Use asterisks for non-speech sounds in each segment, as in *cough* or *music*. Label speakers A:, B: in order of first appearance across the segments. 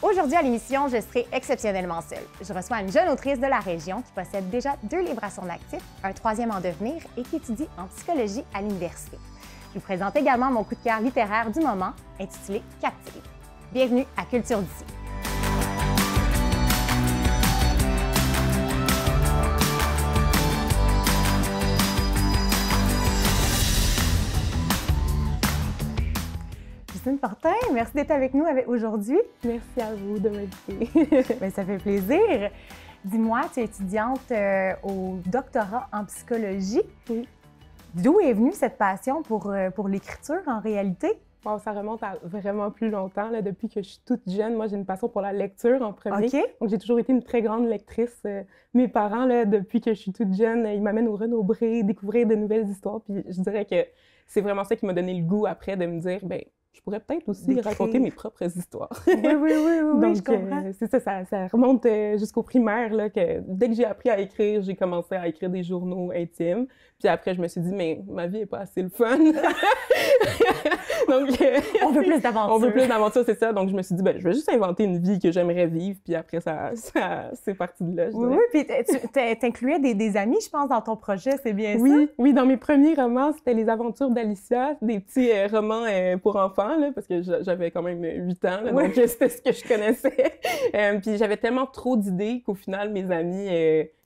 A: Aujourd'hui à l'émission, je serai exceptionnellement seule. Je reçois une jeune autrice de la région qui possède déjà deux livres à son actif, un troisième en devenir et qui étudie en psychologie à l'université. Je vous présente également mon coup de cœur littéraire du moment, intitulé Captive. Bienvenue à Culture d'ici. Christine Fortin. Merci d'être avec nous aujourd'hui. Merci à vous de m'inviter. Mais *laughs* ben, ça fait plaisir. Dis-moi, tu es étudiante euh, au doctorat en psychologie. Oui. D'où est venue cette passion pour, euh, pour l'écriture en réalité? Bon, ça remonte à vraiment plus longtemps. Là, depuis que je suis toute
B: jeune, moi, j'ai une passion pour la lecture en premier. Donc, j'ai toujours été une très grande lectrice. Euh, mes parents, là, depuis que je suis toute jeune, ils m'amènent au Renaud découvrir de nouvelles histoires. Puis je dirais que c'est vraiment ça qui m'a donné le goût après de me dire, ben je pourrais peut-être aussi raconter mes propres histoires. *laughs* oui, oui, oui, oui, Donc, euh, c'est ça, ça, remonte euh, jusqu'au primaire, là, que dès que j'ai appris à écrire, j'ai commencé à écrire des journaux intimes. Puis après, je me suis dit, mais ma vie n'est pas assez le fun. *laughs* *laughs* Euh, on veut plus
A: d'aventures. *laughs* On veut plus
B: d'aventures, c'est ça. Donc, je me suis dit, ben, je vais juste inventer une vie que j'aimerais vivre. Puis après, ça, *laughs* c'est parti de là. Je oui,
A: oui, puis tu incluais des, amis, je pense, dans ton projet, c'est bien ça? Oui, dans mes premiers romans, c'était Les aventures
B: d'Alicia, des petits euh, romans euh, pour enfants, parce que j'avais quand même 8 ans, donc c'était ce que je connaissais. puis j'avais tellement trop d'idées qu'au final, mes amis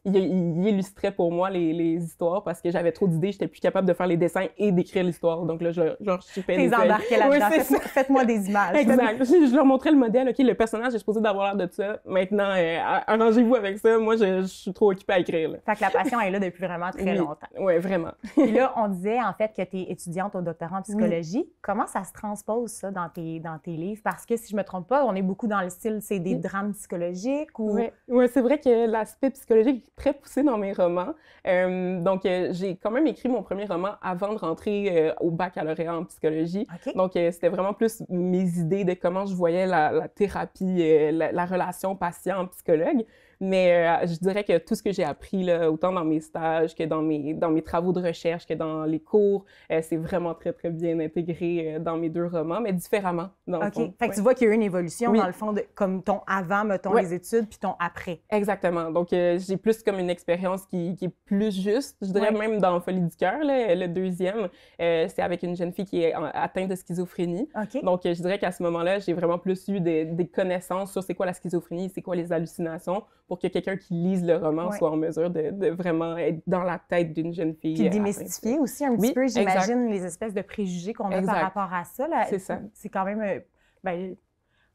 B: il, illustrait pour moi les, histoires parce que j'avais trop d'idées, j'étais plus capable de faire les dessins et d'écrire l'histoire. Donc là, je, genre, je T'es là
A: Faites-moi des images. Exact.
B: je, leur montrais le modèle. OK, le personnage est supposé d'avoir l'air de ça. Maintenant, euh, arrangez-vous avec ça. Moi, je, suis trop occupée à
A: écrire. Fait que la passion est là depuis vraiment très longtemps. Oui, vraiment. Et là, on disait en fait que tu es étudiante au doctorat en psychologie. Comment ça se transpose ça dans tes, dans tes livres? Parce que si je me trompe pas, on est beaucoup dans le style, c'est des drames psychologiques ou...
B: Oui, c'est vrai que l'aspect psychologique très poussée dans mes romans. Euh, donc, euh, j'ai quand même écrit mon premier roman avant de rentrer euh, au baccalauréat en psychologie. Donc, c'était vraiment plus mes idées de comment je voyais la, thérapie, et la, relation patient-psychologue. Mais euh, je dirais que tout ce que j'ai appris, là, autant dans mes stages que dans mes, dans mes travaux de recherche, que dans les cours, euh, c'est vraiment très, très bien intégré euh, dans mes deux romans, mais différemment. OK. Fait que tu vois
A: qu'il y a eu une évolution, dans le fond, de, comme ton avant, mettons, les
B: études, puis ton après. Exactement. Donc, j'ai plus comme une expérience qui, est plus juste. Je dirais même dans Folie du cœur, le deuxième, c'est avec une jeune fille qui est atteinte de schizophrénie. Donc, je dirais qu'à ce moment-là, j'ai vraiment plus eu des, des connaissances sur c'est quoi la schizophrénie, c'est quoi les hallucinations pour que quelqu'un qui lise le roman soit en mesure de, vraiment être dans la tête d'une jeune fille. Puis euh, démystifier aussi un petit peu, j'imagine,
A: les espèces de préjugés qu'on a par rapport à ça. C'est ça. C'est quand même, euh, ben,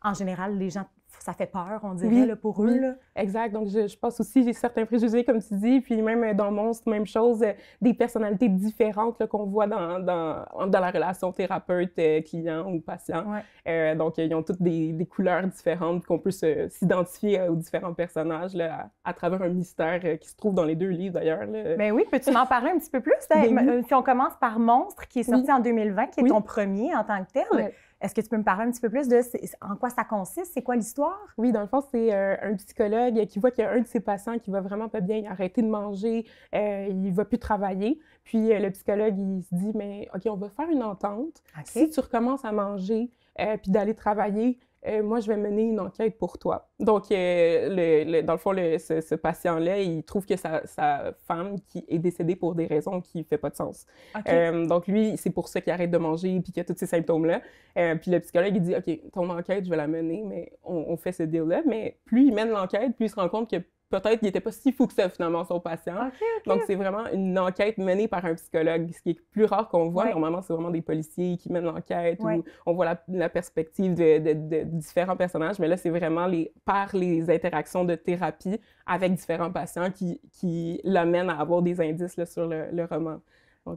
A: en général, les gens ça fait peur, on dirait, là, pour eux. Exact. Donc, je, pense aussi, j'ai certains préjugés, comme
B: tu dis. Puis même euh, dans Monstre, même chose, euh, des personnalités différentes qu'on voit dans, dans, dans, la relation thérapeute-client euh, ou patient. donc, ils ont toutes des, couleurs différentes qu'on peut s'identifier aux différents personnages à, travers un mystère qui se trouve dans les deux livres, d'ailleurs. Mais ben
A: oui, peux-tu m'en parler un petit peu plus? Ben ben, si on commence par Monstre, qui est sorti en 2020, qui est ton premier en tant que tel. Est-ce que tu peux me parler un petit peu plus de en quoi ça consiste? C'est quoi l'histoire? Oui, dans le fond, c'est euh, un psychologue qui voit qu'il y a un de ses patients qui va vraiment pas bien, il a
B: arrêté de manger, euh, il ne va plus travailler. Puis euh, le psychologue, il se dit, mais OK, on va faire une entente. Si tu recommences à manger puis d'aller travailler, euh, moi, je vais mener une enquête pour toi. Donc, euh, dans le fond, ce, patient-là, il trouve que sa, femme qui est décédée pour des raisons qui ne font pas de sens. Euh, donc, lui, c'est pour ça qu'il arrête de manger et qu'il a tous ces symptômes-là. puis le psychologue, il dit OK, ton enquête, je vais la mener, mais on, on fait ce deal-là. Mais plus il mène l'enquête, plus il se rend compte que peut-être qu'il n'était pas si fou que ça, finalement, son patient. Donc, c'est vraiment une enquête menée par un psychologue, ce qui est plus rare qu'on voit. Normalement, c'est vraiment des policiers qui mènent l'enquête ou on voit la, perspective de, différents personnages. Mais là, c'est vraiment les, par les interactions de thérapie avec différents patients qui, qui l'amènent à avoir des indices sur le roman.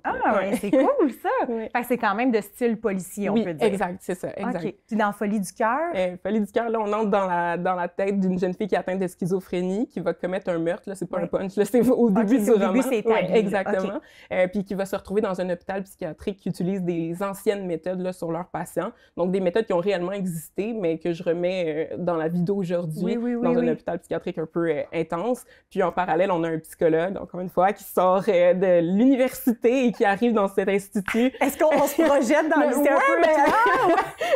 B: Ah, ben, c'est
A: cool ça! *laughs* c'est quand même de style policier, on peut dire. Exact, c'est ça, exact. es dans Folie du cœur? Euh, Folie du cœur,
B: là, on entre dans la, dans la tête d'une jeune fille qui est atteinte de schizophrénie, qui va commettre un meurtre, là, c'est pas un punch, là, c'est au début du roman. au Début, c'est exactement. et euh, puis qui va se retrouver dans un hôpital psychiatrique qui utilise des anciennes méthodes là, sur leurs patients. Donc des méthodes qui ont réellement existé, mais que je remets euh, dans la vidéo aujourd'hui, dans un hôpital psychiatrique un peu intense. Puis en parallèle, on a un psychologue, encore une fois, qui sort de l'université et qui arrive dans cet institut. Est-ce qu'on se *laughs* projette dans le... Ouais, ah,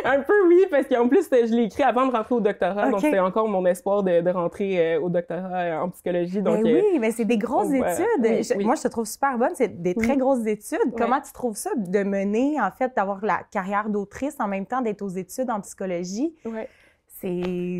B: un, peu... un peu oui, parce qu'en plus, je l'ai écrit avant de rentrer au doctorat, donc c'est encore mon espoir de, rentrer euh, au doctorat euh, en psychologie. mais ben oui, euh,
A: mais c'est des grosses études. Moi, je te trouve super bonne. C'est des très grosses études. Comment tu trouves ça de mener, en fait, d'avoir la carrière d'autrice en même temps d'être aux études en psychologie? Oui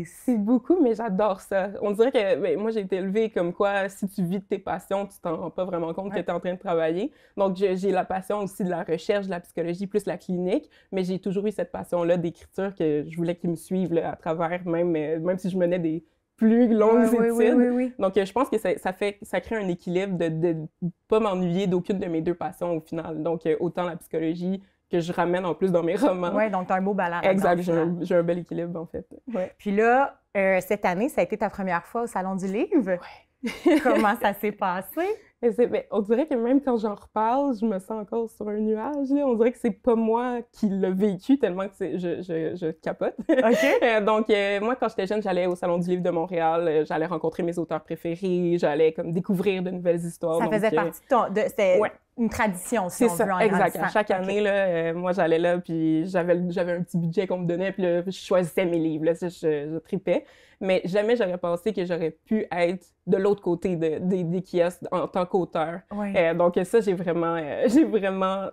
B: c'est beaucoup, mais j'adore ça. On dirait que ben, moi, j'ai été élevée comme quoi, si tu vis de tes passions, tu t'en rends pas vraiment compte que tu es en train de travailler. Donc, j'ai la passion aussi de la recherche, de la psychologie, plus la clinique, mais j'ai toujours eu cette passion-là d'écriture que je voulais qu'ils me suivent à travers, même, euh, même si je menais des plus longues études. Donc, euh, je pense que ça, ça, fait, ça crée un équilibre de ne pas m'ennuyer d'aucune de mes deux passions au final. Donc, euh, autant la psychologie que je ramène en plus dans mes romans. Oui, donc
A: tu as un beau balance. Exact, hein.
B: j'ai un, bel équilibre en fait.
A: Ouais. Puis là, euh, cette année, ça a été ta première fois au Salon du Livre. Ouais. *laughs* Comment ça s'est passé? Ben, on dirait que même quand j'en reparle, je me sens encore sur un nuage. Là. On dirait
B: que c'est pas moi qui l'ai vécu tellement que je, je, je, capote. OK. *laughs* Euh, donc, euh, moi, quand j'étais jeune, j'allais au Salon du Livre de Montréal, j'allais rencontrer mes auteurs préférés, j'allais comme découvrir de nouvelles histoires. Ça faisait partie
A: de ton une tradition, si on veut, en exact. chaque
B: année, là, euh, moi, j'allais là, puis j'avais, j'avais un petit budget qu'on me donnait, puis je choisissais mes livres, là, je, je, tripais. Mais jamais j'aurais pensé que j'aurais pu être de l'autre côté de, des kiosques en tant qu'auteur. Euh, donc ça, j'ai vraiment, euh, *laughs* j'ai vraiment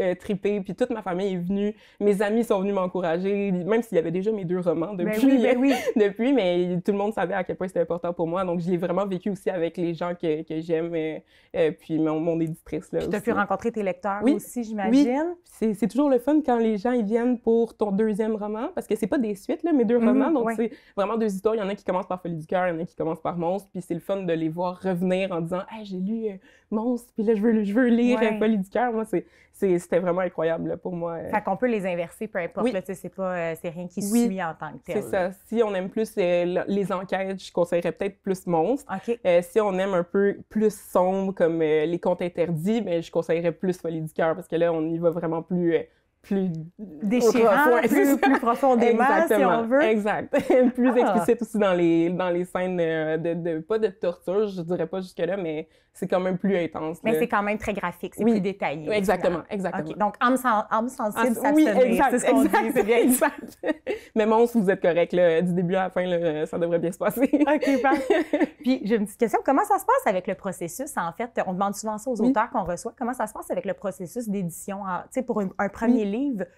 B: euh, tripé, puis toute ma famille est venue, mes amis sont venus m'encourager, même s'il y avait déjà mes deux romans ben depuis, ben *laughs* depuis, mais tout le monde savait à quel point c'était important pour moi, donc j'ai vraiment vécu aussi avec les gens que, que j'aime, euh, euh, puis mon, mon éditrice. Là, tu as pu
A: rencontrer tes lecteurs aussi, j'imagine.
B: Oui, c'est toujours le fun quand les gens ils viennent pour ton deuxième roman, parce que c'est pas des suites, là, mes deux romans, mhm, donc c'est vraiment deux histoires, il y en a qui commencent par Folie du cœur, il y en a qui commencent par Monstre, puis c'est le fun de les voir revenir en disant « Ah, j'ai lu monstre, puis là, je veux, je veux lire ouais. du cœur. Moi, c'était vraiment incroyable pour moi. Euh. Fait
A: qu'on peut les inverser, peu importe. Oui. C'est pas euh, c'est rien qui suit en tant que tel. C'est ça.
B: Si on aime plus les enquêtes, je conseillerais peut-être plus monstre. Euh, si on aime un peu plus sombre, comme les comptes interdits, mais ben, je conseillerais plus Folie du cœur, parce que là, on y va vraiment plus plus déchirant, plus, plus, profondément, si on veut. Exact.
A: *laughs* plus ah. explicite
B: aussi dans les, dans les scènes euh, de, pas de torture, je dirais pas jusque-là, mais c'est quand même plus intense. Mais c'est quand
A: même très graphique, c'est plus détaillé. exactement, exactement. Donc, âme, sans, sensible, ah, ça oui, exact, c'est ce bien. *laughs* Exact.
B: mais bon, vous êtes correct, là, du début à la fin, ça devrait bien se passer. *laughs*
A: OK, Puis, j'ai une petite question. Comment ça se passe avec le processus, en fait? On demande souvent ça aux auteurs qu'on reçoit. Comment ça se passe avec le processus d'édition, tu sais, pour un premier livre?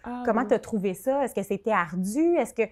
A: Ah Comment t'as tu as trouvé ça? Est-ce que c'était ardu? Est-ce que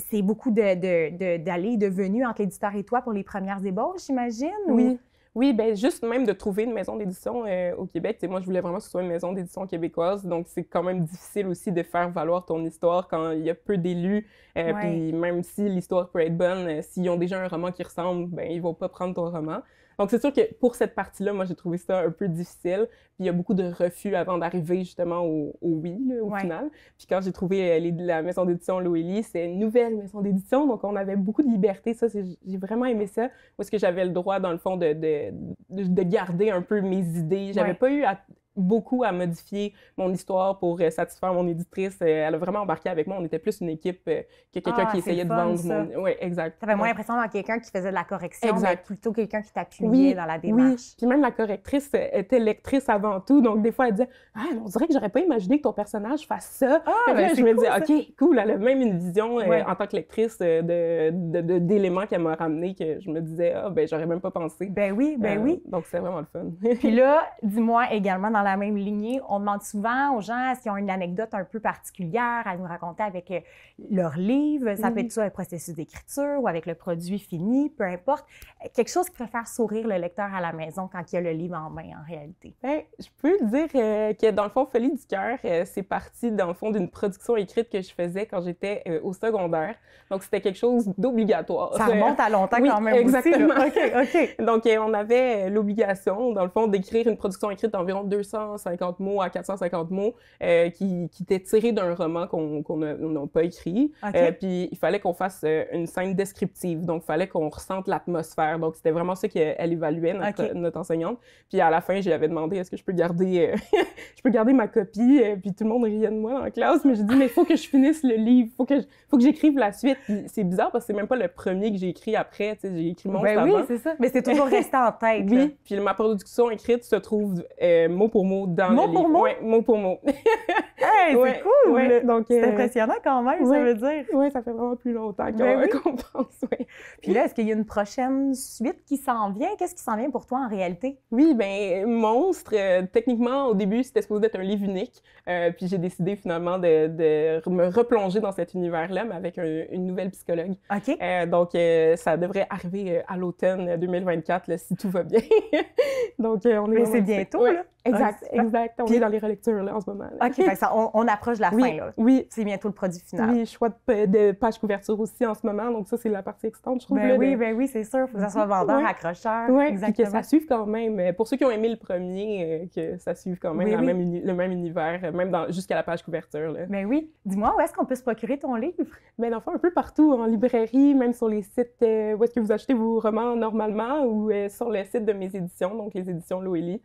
A: c'est, beaucoup d'aller de, de, et de venues entre l'éditeur et toi pour les premières ébauches, j'imagine? Oui. Oui,
B: ben, juste même de trouver une maison d'édition euh, au Québec. moi, je voulais vraiment que ce soit une maison d'édition québécoise. Donc, c'est quand même difficile aussi de faire valoir ton histoire quand il y a peu d'élus. Et euh, Puis même si l'histoire peut être bonne, euh, s'ils ont déjà un roman qui ressemble, ben ils vont pas prendre ton roman. Donc, c'est sûr que pour cette partie-là, moi, j'ai trouvé ça un peu difficile. Puis, il y a beaucoup de refus avant d'arriver justement au, oui, au final. Puis, quand j'ai trouvé euh, la maison d'édition Loélie, c'est une nouvelle maison d'édition. Donc, on avait beaucoup de liberté. Ça, j'ai vraiment aimé ça. Parce que j'avais le droit, dans le fond, de, de, garder un peu mes idées. J'avais pas eu à beaucoup à modifier mon histoire pour euh, satisfaire mon éditrice. Euh, elle a vraiment embarqué avec moi. On était plus une équipe euh, que quelqu'un ah, qui essayait de vendre mon. Oui, exact. Ça avait moins l'impression
A: d'avoir quelqu'un qui faisait de la correction, mais plutôt quelqu'un qui t'appuyait dans la
B: démarche. Puis même la correctrice était lectrice avant tout. Donc, des fois, elle disait Ah, on dirait que j'aurais pas imaginé que ton personnage fasse ça. Ah, ben, je me disais OK, cool. Elle a même une vision en tant que lectrice d'éléments de, de, qu'elle m'a ramenés que je me disais Ah, ben, j'aurais même pas pensé. Ben oui, ben oui. Donc, c'est vraiment le fun. Puis là,
A: dis-moi également dans la même lignée, on demande souvent aux gens s'ils ont une anecdote un peu particulière à nous raconter avec euh, leur livre. Ça peut être soit mm-hmm. un processus d'écriture ou avec le produit fini, peu importe. Euh, quelque chose qui peut faire sourire le lecteur à la maison quand il a le livre en main, en réalité.
B: Bien, je peux dire euh, que dans le fond, Folie du cœur, c'est parti dans le fond d'une production écrite que je faisais quand j'étais au secondaire. Donc, c'était quelque chose d'obligatoire. Ça remonte à
A: longtemps quand même. Exactement. Aussi,
B: OK, Donc, on avait l'obligation, dans le fond, d'écrire une production écrite d'environ 200 mots à 450 mots euh, qui, qui étaient tirés d'un roman qu'on n'a pas écrit. et euh, puis il fallait qu'on fasse euh, une scène descriptive, donc il fallait qu'on ressente l'atmosphère. Donc c'était vraiment ça qu'elle évaluait, notre, enseignante. Puis à la fin, je lui avais demandé est-ce que je peux garder, *laughs* je peux garder ma copie. Puis tout le monde riait de moi dans la classe, mais j'ai dit mais il faut que je finisse le livre, faut que faut que j'écrive la suite. c'est bizarre parce que c'est même pas le premier que j'ai écrit après, j'ai écrit mon ben oui, c'est ça. Mais c'est toujours *laughs* resté en tête. Puis ma production écrite se trouve mot pour mot Pour mot? Ouais, mot pour mot. *laughs*
A: c'est cool! Donc, c'est euh, impressionnant quand même, ça veut dire. Oui, ça fait vraiment plus longtemps ben *laughs* qu'on pense. Puis là, est-ce qu'il y a une prochaine suite qui s'en vient? Qu'est-ce qui s'en vient pour toi en réalité? Oui, ben Monstre, euh, techniquement, au début, c'était supposé être un livre unique. Euh,
B: puis j'ai décidé finalement de, me replonger dans cet univers-là, mais avec une nouvelle psychologue. OK. donc, ça devrait arriver à l'automne 2024, là, si tout va bien. *laughs* donc, on est. Mais c'est bientôt, là. Ah, exact, On est dans les relectures là, en ce moment.
A: OK, on, approche la fin. Oui. C'est bientôt le produit final. Oui, choix de, page couverture aussi en ce
B: moment. Donc, ça, c'est la partie excitante, je trouve. Ben oui, ben
A: oui, c'est sûr. Il faut que ça soit vendeur, accrocheur. Oui, exactement. que ça suive
B: quand même. Pour ceux qui ont aimé le premier, euh, que ça suive quand même, le même univers, euh, même jusqu'à la page couverture. Mais
A: ben oui. Dis-moi, où est-ce qu'on peut se procurer ton livre? Ben, enfin, un peu partout, en
B: librairie, même sur les sites euh, où est-ce que vous achetez vos romans normalement ou sur le site de mes éditions, donc les éditions Loélie,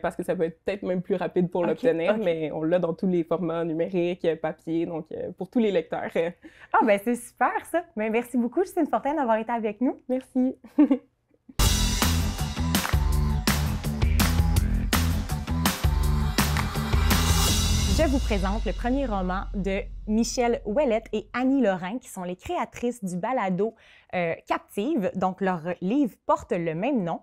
B: parce que ça ça va être peut-être même plus rapide pour l'obtenir, mais on l'a dans tous les
A: formats numériques, euh, papier, donc euh, pour tous les lecteurs. *laughs* Ah, ben c'est super ça. Ben, merci beaucoup, Justine Fortin, d'avoir été avec nous. Merci. *laughs* Je vous présente le premier roman de Michel Ouellette et Annie Lorrain, qui sont les créatrices du balado euh, Captive. Donc, leur livre porte le même nom.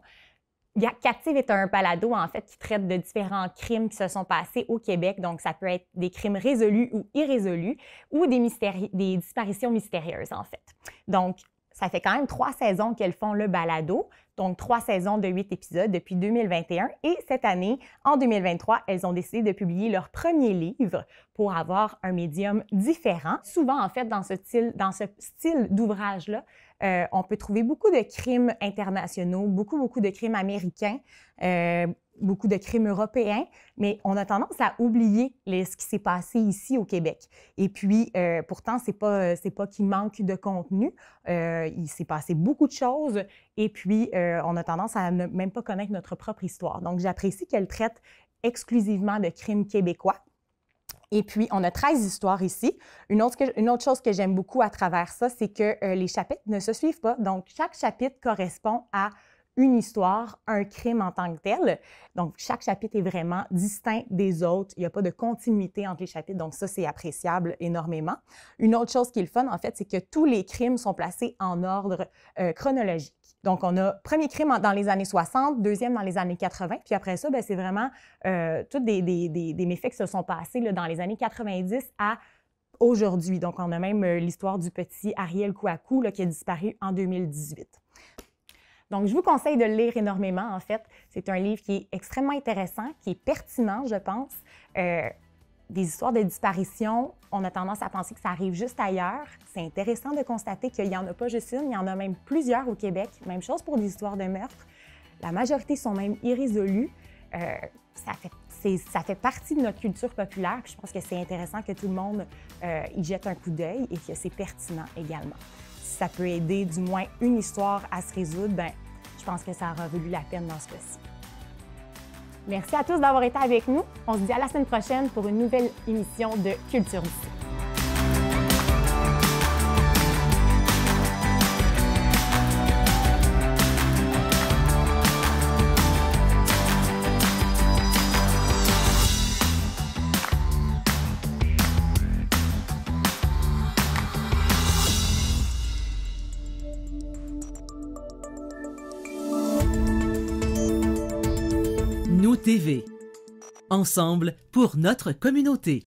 A: Captive est un balado, en fait, qui traite de différents crimes qui se sont passés au Québec. Donc, ça peut être des crimes résolus ou irrésolus ou des, disparitions mystérieuses, en fait. Donc, ça fait quand même trois saisons qu'elles font le balado, donc trois saisons de huit épisodes depuis 2021. Et cette année, en 2023, elles ont décidé de publier leur premier livre pour avoir un médium différent. Souvent, en fait, dans ce style, dans ce style d'ouvrage-là, euh, on peut trouver beaucoup de crimes internationaux, beaucoup, beaucoup de crimes américains, euh, beaucoup de crimes européens, mais on a tendance à oublier ce qui s'est passé ici au Québec. Et puis, euh, pourtant, ce n'est pas, pas qu'il manque de contenu. il s'est passé beaucoup de choses et puis, on a tendance à ne même pas connaître notre propre histoire. Donc, j'apprécie qu'elle traite exclusivement de crimes québécois. Et puis, on a 13 histoires ici. Une autre, chose que j'aime beaucoup à travers ça, c'est que euh, les chapitres ne se suivent pas. Donc, chaque chapitre correspond à une histoire, un crime en tant que tel. Donc, chaque chapitre est vraiment distinct des autres. Il n'y a pas de continuité entre les chapitres. Donc, ça, c'est appréciable énormément. Une autre chose qui est le fun, en fait, c'est que tous les crimes sont placés en ordre euh, chronologique. Donc, on a premier crime dans les années 60, deuxième dans les années 80, puis après ça, ben, c'est vraiment euh, tous des, des, méfaits qui se sont passés dans les années 90 à aujourd'hui. Donc, on a même euh, l'histoire du petit Ariel Kouakou qui a disparu en 2018. Donc, je vous conseille de le lire énormément, en fait. C'est un livre qui est extrêmement intéressant, qui est pertinent, je pense. Euh, des histoires de disparition, on a tendance à penser que ça arrive juste ailleurs. C'est intéressant de constater qu'il n'y en a pas juste une, il y en a même plusieurs au Québec. Même chose pour des histoires de meurtre. La majorité sont même irrésolues. Euh, ça, fait, partie de notre culture populaire. je pense que c'est intéressant que tout le monde euh, y jette un coup d'œil et que c'est pertinent également. Si ça peut aider du moins une histoire à se résoudre, ben, je pense que ça aura valu la peine dans ce cas Merci à tous d'avoir été avec nous. On se dit à la semaine prochaine pour une nouvelle émission de Culture TV. Ensemble pour notre communauté.